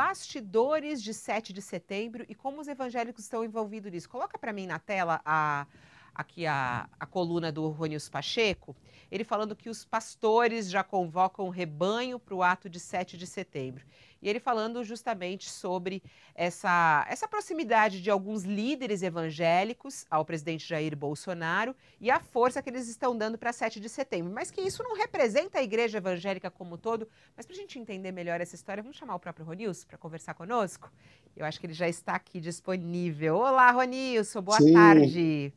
bastidores de 7 de setembro e como os evangélicos estão envolvidos nisso. Coloca para mim na tela a, aqui a, a coluna do Ronius Pacheco, ele falando que os pastores já convocam o rebanho para o ato de 7 de setembro. E ele falando justamente sobre essa, essa proximidade de alguns líderes evangélicos ao presidente Jair Bolsonaro e a força que eles estão dando para 7 de setembro. Mas que isso não representa a igreja evangélica como um todo. Mas para a gente entender melhor essa história, vamos chamar o próprio Ronilson para conversar conosco? Eu acho que ele já está aqui disponível. Olá, Ronilson, boa Sim. tarde.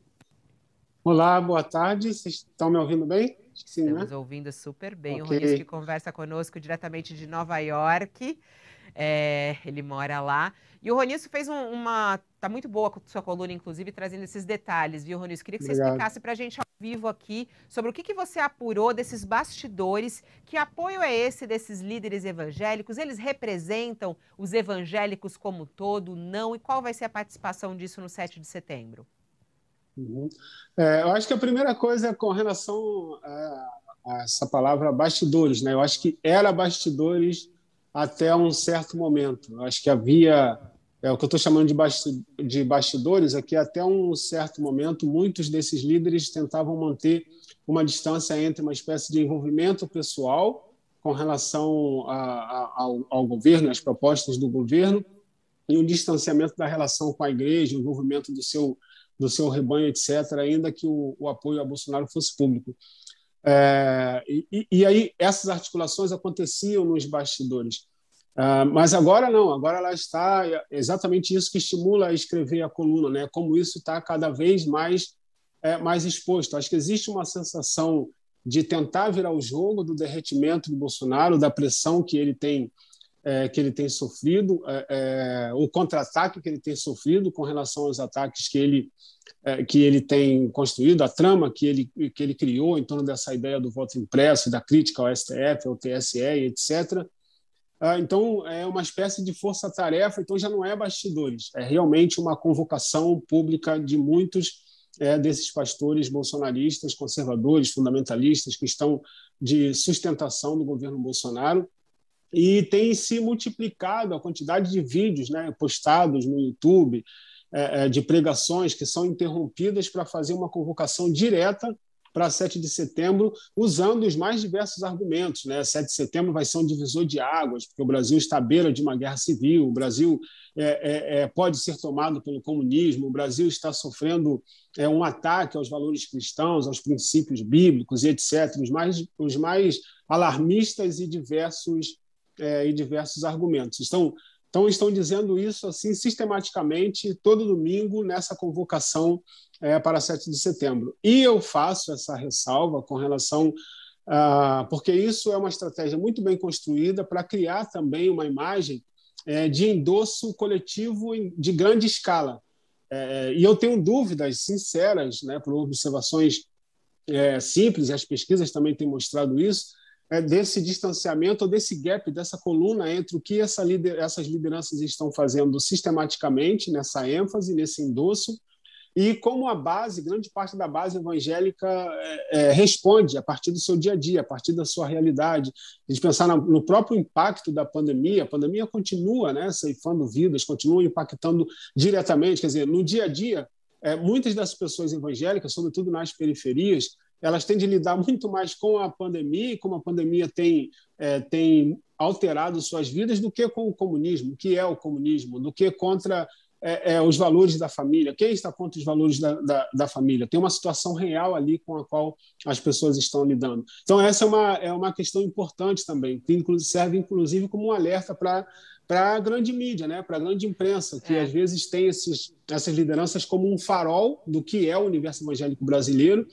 Olá, boa tarde. Vocês estão me ouvindo bem? Sim, Estamos né? ouvindo super bem. Okay. O Ronis que conversa conosco diretamente de Nova York. É, ele mora lá. E o Ronis fez um, uma. Tá muito boa a sua coluna, inclusive, trazendo esses detalhes, viu, Ronis? Queria que Obrigado. você explicasse para a gente ao vivo aqui sobre o que, que você apurou desses bastidores. Que apoio é esse desses líderes evangélicos? Eles representam os evangélicos como todo? Não? E qual vai ser a participação disso no 7 de setembro? Uhum. É, eu acho que a primeira coisa é com relação a, a essa palavra bastidores, né? Eu acho que era bastidores até um certo momento. Eu acho que havia é, o que eu estou chamando de, bastidores é que até um certo momento muitos desses líderes tentavam manter uma distância entre uma espécie de envolvimento pessoal com relação a, a, ao, ao, governo, às propostas do governo, e um distanciamento da relação com a igreja, o envolvimento do seu do seu rebanho, etc., ainda que o, o apoio a Bolsonaro fosse público. É, e, e, aí essas articulações aconteciam nos bastidores. É, mas agora não, agora ela está é, exatamente isso que estimula a escrever a coluna, né? Como isso está cada vez mais é, mais exposto. Acho que existe uma sensação de tentar virar o jogo do derretimento do Bolsonaro, da pressão que ele tem é, que ele tem sofrido, é, é, o contra-ataque que ele tem sofrido com relação aos ataques que ele, é, que ele tem construído, a trama que ele, que ele criou em torno dessa ideia do voto impresso, da crítica ao STF, ao TSE, etc. Ah, então, é uma espécie de força-tarefa, então já não é bastidores, é realmente uma convocação pública de muitos é, desses pastores bolsonaristas, conservadores, fundamentalistas, que estão de sustentação do governo Bolsonaro e tem se multiplicado a quantidade de vídeos né, postados no YouTube, é, é de pregações que são interrompidas para fazer uma convocação direta para 7 de setembro, usando os mais diversos argumentos. Né? 7 de setembro vai ser um divisor de águas, porque o Brasil está à beira de uma guerra civil, o Brasil é, é, é pode ser tomado pelo comunismo, o Brasil está sofrendo é, um ataque aos valores cristãos, aos princípios bíblicos, etc. Os mais, os mais alarmistas e diversos é, e diversos argumentos. Estão, então, estão dizendo isso assim sistematicamente, todo domingo, nessa convocação é, para 7 de setembro. E eu faço essa ressalva com relação a. Porque isso é uma estratégia muito bem construída para criar também uma imagem é, de endosso coletivo de grande escala. É, e eu tenho dúvidas sinceras, né, por observações é, simples, e as pesquisas também têm mostrado isso, né, desse distanciamento, desse gap, dessa coluna entre o que essa lider, essas lideranças estão fazendo sistematicamente, nessa ênfase, nesse endosso, e como a base, grande parte da base evangélica é, é, responde a partir do seu dia a dia, a partir da sua realidade. A gente pensar no, no próprio impacto da pandemia, a pandemia continua né, ceifando vidas, continua impactando diretamente, quer dizer, no dia a dia, é, muitas das pessoas evangélicas, sobretudo nas periferias, elas têm de lidar muito mais com a pandemia, como a pandemia tem, é, tem alterado suas vidas, do que com o comunismo, que é o comunismo, do que contra é, é, os valores da família, quem está contra os valores da, da, da, família. Tem uma situação real ali com a qual as pessoas estão lidando. Então, essa é uma, é uma questão importante também, que serve inclusive como um alerta para para a grande mídia, né? para a grande imprensa, que é. às vezes tem esses, essas lideranças como um farol do que é o universo evangélico brasileiro,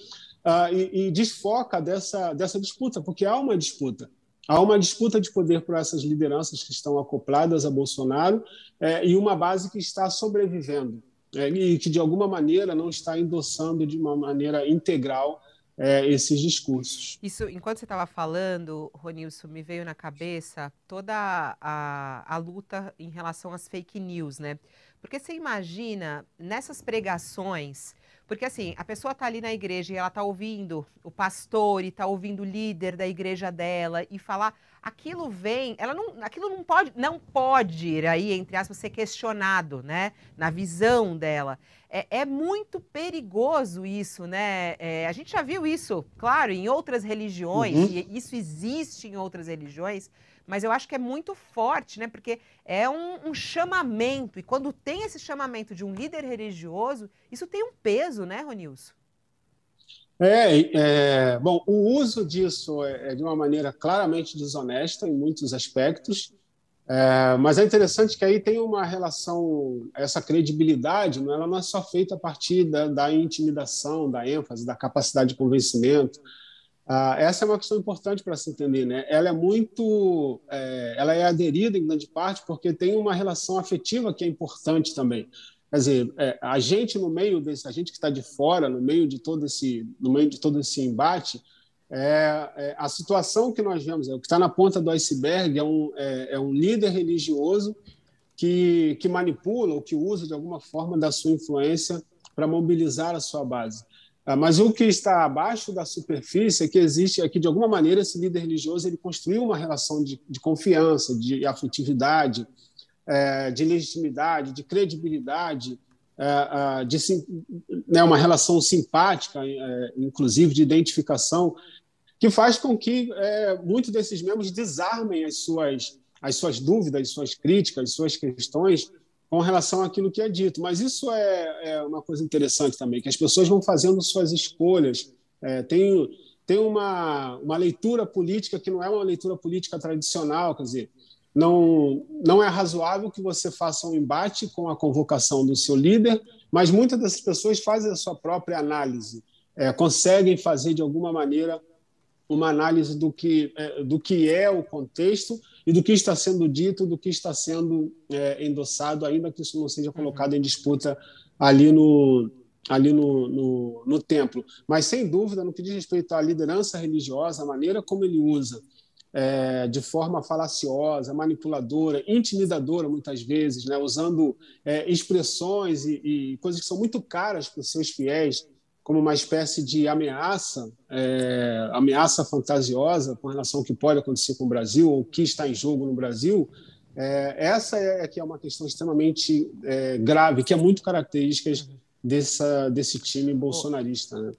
uh, e, e, desfoca dessa, dessa disputa, porque há uma disputa. Há uma disputa de poder por essas lideranças que estão acopladas a Bolsonaro é, e uma base que está sobrevivendo né, e que, de alguma maneira, não está endossando de uma maneira integral é, esses discursos. Isso, enquanto você estava falando, Ronilson, me veio na cabeça toda a, a luta em relação às fake news, né? Porque você imagina, nessas pregações porque assim, a pessoa está ali na igreja e ela está ouvindo o pastor e está ouvindo o líder da igreja dela e falar, aquilo vem, ela não, aquilo não pode, não pode ir aí, entre aspas, ser questionado, né? Na visão dela. É, é muito perigoso isso, né? É, a gente já viu isso, claro, em outras religiões, uhum. e isso existe em outras religiões mas eu acho que é muito forte, né? Porque é um, um chamamento. E quando tem esse chamamento de um líder religioso, isso tem um peso, né, Ronilson? É, é, bom, o uso disso é, é de uma maneira claramente desonesta em muitos aspectos, é, mas é interessante que aí tem uma relação, essa credibilidade, não, é? ela não é só feita a partir da, da intimidação, da ênfase, da capacidade de convencimento, ah, essa é uma questão importante para se entender, né? Ela é muito, é, ela é aderida em grande parte porque tem uma relação afetiva que é importante também. Quer dizer, é, a gente no meio desse, a gente que está de fora, no meio de todo esse, no meio de todo esse embate, é, é, a situação que nós vemos, é, o que está na ponta do iceberg é um, é, é, um líder religioso que, que manipula ou que usa de alguma forma da sua influência para mobilizar a sua base. Ah, mas o que está abaixo da superfície é que existe, é de alguma maneira esse líder religioso ele construiu uma relação de, de confiança, de afetividade, é, de legitimidade, de credibilidade, é, é de né, uma relação simpática, é, inclusive de identificação, que faz com que é, muitos desses membros desarmem as suas as suas dúvidas, suas críticas, suas questões com relação àquilo que é dito. Mas isso é, é uma coisa interessante também, que as pessoas vão fazendo suas escolhas. É, tem tem uma, uma leitura política que não é uma leitura política tradicional, quer dizer, não, não é razoável que você faça um embate com a convocação do seu líder, mas muitas dessas pessoas fazem a sua própria análise, é, conseguem fazer de alguma maneira uma análise do que, é, do que é o contexto e do que está sendo dito, do que está sendo é, endossado, ainda que isso não seja uhum. colocado em disputa ali no, ali no, no, no, templo. Mas, sem dúvida, no que diz respeito à liderança religiosa, a maneira como ele usa é, de forma falaciosa, manipuladora, intimidadora, muitas vezes, né? usando é, expressões e, e, coisas que são muito caras para os seus fiéis, como uma espécie de ameaça, é, ameaça fantasiosa com relação ao que pode acontecer com o Brasil ou o que está em jogo no Brasil, é, essa é, é que é uma questão extremamente é, grave, que é muito característica uhum. dessa, desse time bolsonarista. Né?